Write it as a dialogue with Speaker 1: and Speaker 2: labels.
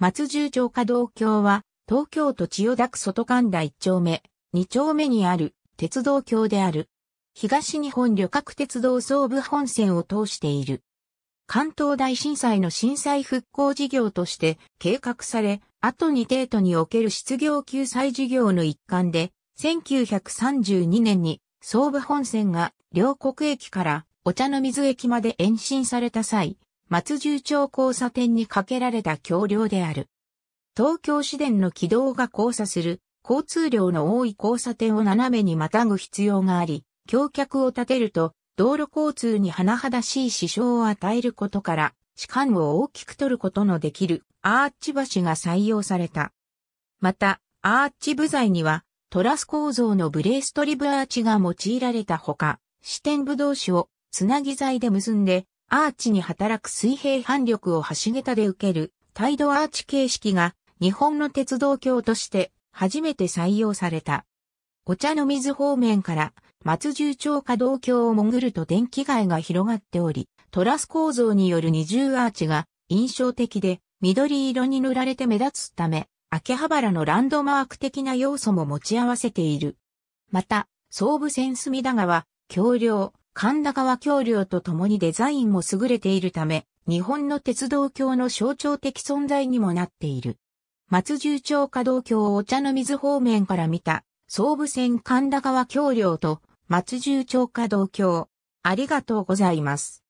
Speaker 1: 松十条華道橋は、東京都千代田区外神田1丁目、2丁目にある鉄道橋である。東日本旅客鉄道総武本線を通している。関東大震災の震災復興事業として計画され、後に帝都における失業救済事業の一環で、1932年に総武本線が両国駅からお茶の水駅まで延伸された際、松十町交差点に架けられた橋梁である。東京市電の軌道が交差する交通量の多い交差点を斜めにまたぐ必要があり、橋脚を立てると道路交通に甚だしい支障を与えることから、士官を大きく取ることのできるアーチ橋が採用された。また、アーチ部材にはトラス構造のブレーストリブアーチが用いられたほか、支点部同士をつなぎ材で結んでアーチに働く水平反力を橋桁で受ける、タイドアーチ形式が、日本の鉄道橋として初めて採用された。お茶の水方面から松重町下道橋を潜ると電気街が広がっており、トラス構造による二重アーチが印象的で緑色に塗られて目立つため、秋葉原のランドマーク的な要素も持ち合わせている。また、総武線隅田川、橋梁、神田川橋梁とともにデザインも優れているため、日本の鉄道橋の象徴的存在にもなっている。松十町稼働橋をお茶の水方面から見た、総武線神田川橋梁と松十町稼働橋。ありがとうございま
Speaker 2: す。